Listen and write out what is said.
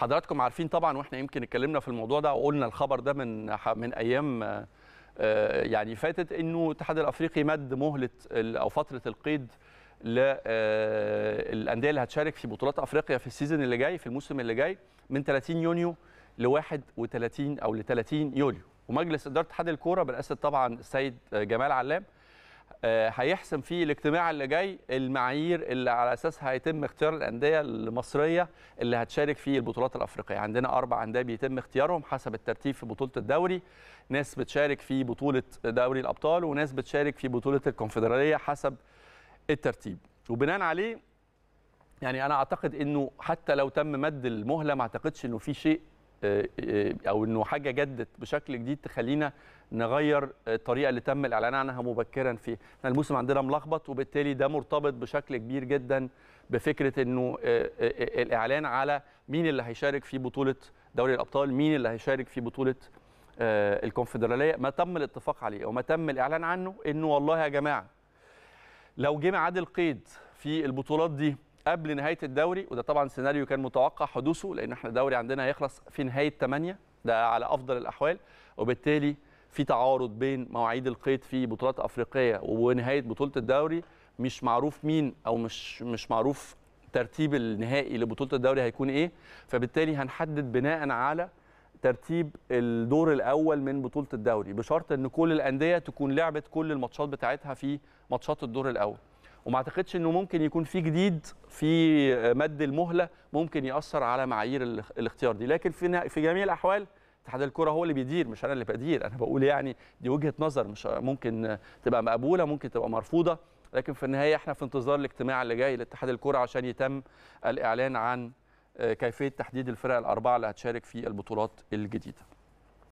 حضراتكم عارفين طبعا واحنا يمكن اتكلمنا في الموضوع ده وقلنا الخبر ده من من ايام آه، يعني فاتت انه الاتحاد الافريقي مد مهله او فتره القيد للانديه آه، اللي هتشارك في بطولات افريقيا في السيزون اللي جاي في الموسم اللي جاي من 30 يونيو ل 31 او ل 30 يوليو ومجلس اداره اتحاد الكوره برئاسه طبعا السيد آه، جمال علام آه، هيحسم في الاجتماع اللي جاي المعايير اللي على اساسها هيتم اختيار الانديه المصريه اللي هتشارك في البطولات الافريقيه عندنا اربع انديه بيتم اختيارهم حسب الترتيب في بطوله الدوري ناس بتشارك في بطوله دوري الابطال وناس بتشارك في بطوله الكونفدراليه حسب الترتيب وبناء عليه يعني انا اعتقد انه حتى لو تم مد المهله ما اعتقدش انه في شيء آه، آه، او انه حاجه جدت بشكل جديد تخلينا نغير آه، الطريقه اللي تم الاعلان عنها مبكرا فيه احنا الموسم عندنا ملخبط وبالتالي ده مرتبط بشكل كبير جدا بفكره انه الاعلان على مين اللي هيشارك في بطوله دوري الابطال مين اللي هيشارك في بطوله الكونفدراليه ما تم الاتفاق عليه وما تم الاعلان عنه انه والله يا جماعه لو جه ميعاد القيد في البطولات دي قبل نهايه الدوري وده طبعا سيناريو كان متوقع حدوثه لان احنا الدوري عندنا هيخلص في نهايه 8 ده على افضل الاحوال وبالتالي في تعارض بين مواعيد القيد في بطولات افريقيه ونهايه بطوله الدوري مش معروف مين او مش مش معروف ترتيب النهائي لبطوله الدوري هيكون ايه فبالتالي هنحدد بناء على ترتيب الدور الاول من بطوله الدوري بشرط ان كل الانديه تكون لعبت كل الماتشات بتاعتها في ماتشات الدور الاول وما اعتقدش انه ممكن يكون في جديد في مد المهله ممكن ياثر على معايير الاختيار دي لكن في في جميع الاحوال اتحاد الكره هو اللي بيدير مش انا اللي بدير انا بقول يعني دي وجهه نظر مش ممكن تبقى مقبوله ممكن تبقى مرفوضه لكن في النهايه احنا في انتظار الاجتماع اللي جاي لاتحاد الكره عشان يتم الاعلان عن كيفيه تحديد الفرق الاربعه اللي هتشارك في البطولات الجديده